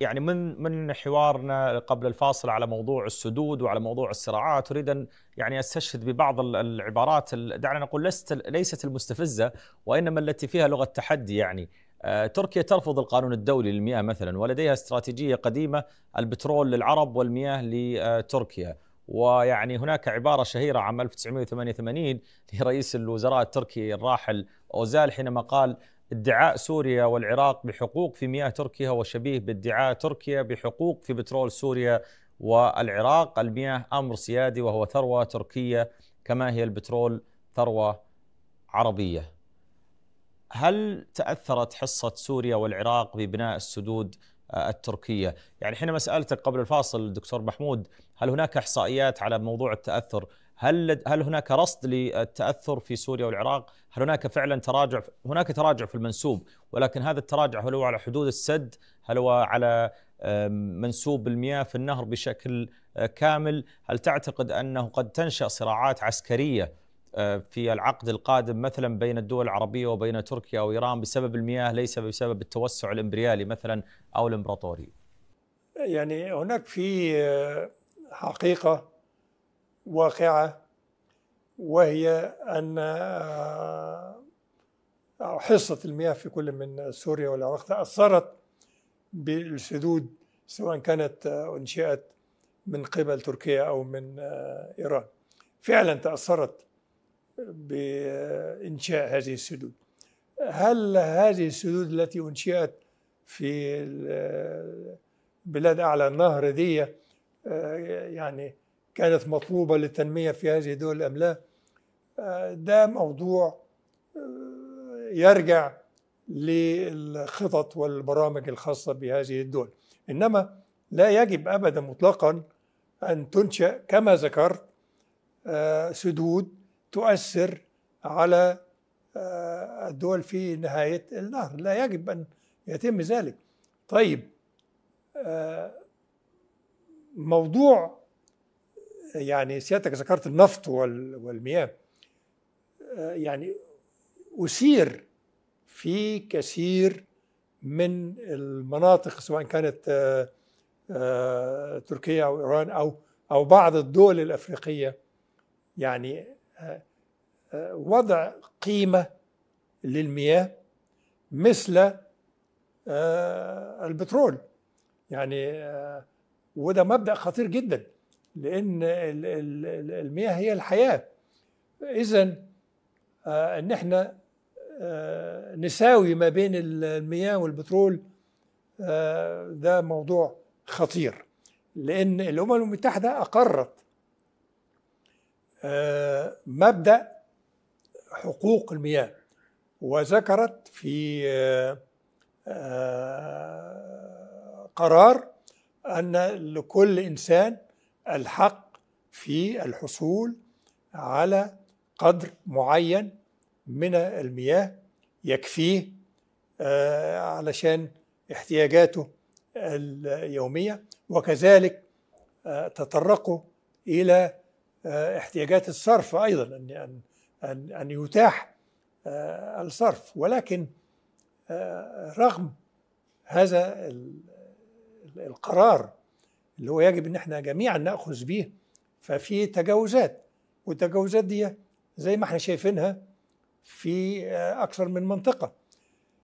يعني من من حوارنا قبل الفاصل على موضوع السدود وعلى موضوع الصراعات اريد ان يعني استشهد ببعض العبارات دعنا نقول لست ليست المستفزه وانما التي فيها لغه تحدي يعني آه، تركيا ترفض القانون الدولي للمياه مثلا ولديها استراتيجيه قديمه البترول للعرب والمياه لتركيا ويعني هناك عبارة شهيرة عام 1988 لرئيس الوزراء التركي الراحل أوزال حينما قال ادعاء سوريا والعراق بحقوق في مياه تركيا هو شبيه بادعاء تركيا بحقوق في بترول سوريا والعراق المياه امر سيادي وهو ثروه تركيه كما هي البترول ثروه عربيه. هل تاثرت حصه سوريا والعراق ببناء السدود آه، التركيه؟ يعني حينما سالتك قبل الفاصل دكتور محمود هل هناك احصائيات على موضوع التاثر هل هل هناك رصد للتاثر في سوريا والعراق؟ هل هناك فعلا تراجع هناك تراجع في المنسوب ولكن هذا التراجع هل هو على حدود السد؟ هل هو على منسوب المياه في النهر بشكل آه، كامل؟ هل تعتقد انه قد تنشا صراعات عسكريه آه، في العقد القادم مثلا بين الدول العربيه وبين تركيا وايران بسبب المياه ليس بسبب التوسع الامبريالي مثلا او الامبراطوري؟ يعني هناك في آه، حقيقه واقعة وهي أن آه، حصة المياه في كل من سوريا والعراق تأثرت بالسدود سواء كانت آه، أنشئت من قبل تركيا أو من آه، إيران فعلا تأثرت بإنشاء هذه السدود هل هذه السدود التي أنشئت في بلاد أعلى النهر دي يعني كانت مطلوبة للتنمية في هذه الدول أم لا ده موضوع يرجع للخطط والبرامج الخاصة بهذه الدول إنما لا يجب أبدا مطلقا أن تنشأ كما ذكرت آه، سدود تؤثر على آه، الدول في نهاية النهر لا يجب أن يتم ذلك طيب آه، موضوع يعني سيادتك ذكرت النفط والمياه آه، يعني أثير في كثير من المناطق سواء كانت آه، آه، تركيا أو إيران أو أو بعض الدول الأفريقية يعني وضع قيمة للمياه مثل البترول يعني وده مبدأ خطير جدا لأن المياه هي الحياة إذا آه، أن احنا آه، نساوي ما بين المياه والبترول آه، ده موضوع خطير لأن الأمم المتحدة أقرت مبدأ حقوق المياه وذكرت في قرار أن لكل إنسان الحق في الحصول على قدر معين من المياه يكفيه آه، علشان احتياجاته اليومية وكذلك آه، تطرقه إلى آه، احتياجات الصرف أيضا أن أن أن يتاح الصرف ولكن رغم هذا القرار اللي هو يجب ان احنا جميعا ناخذ به ففي تجاوزات والتجاوزات دي زي ما احنا شايفينها في آه، اكثر من منطقه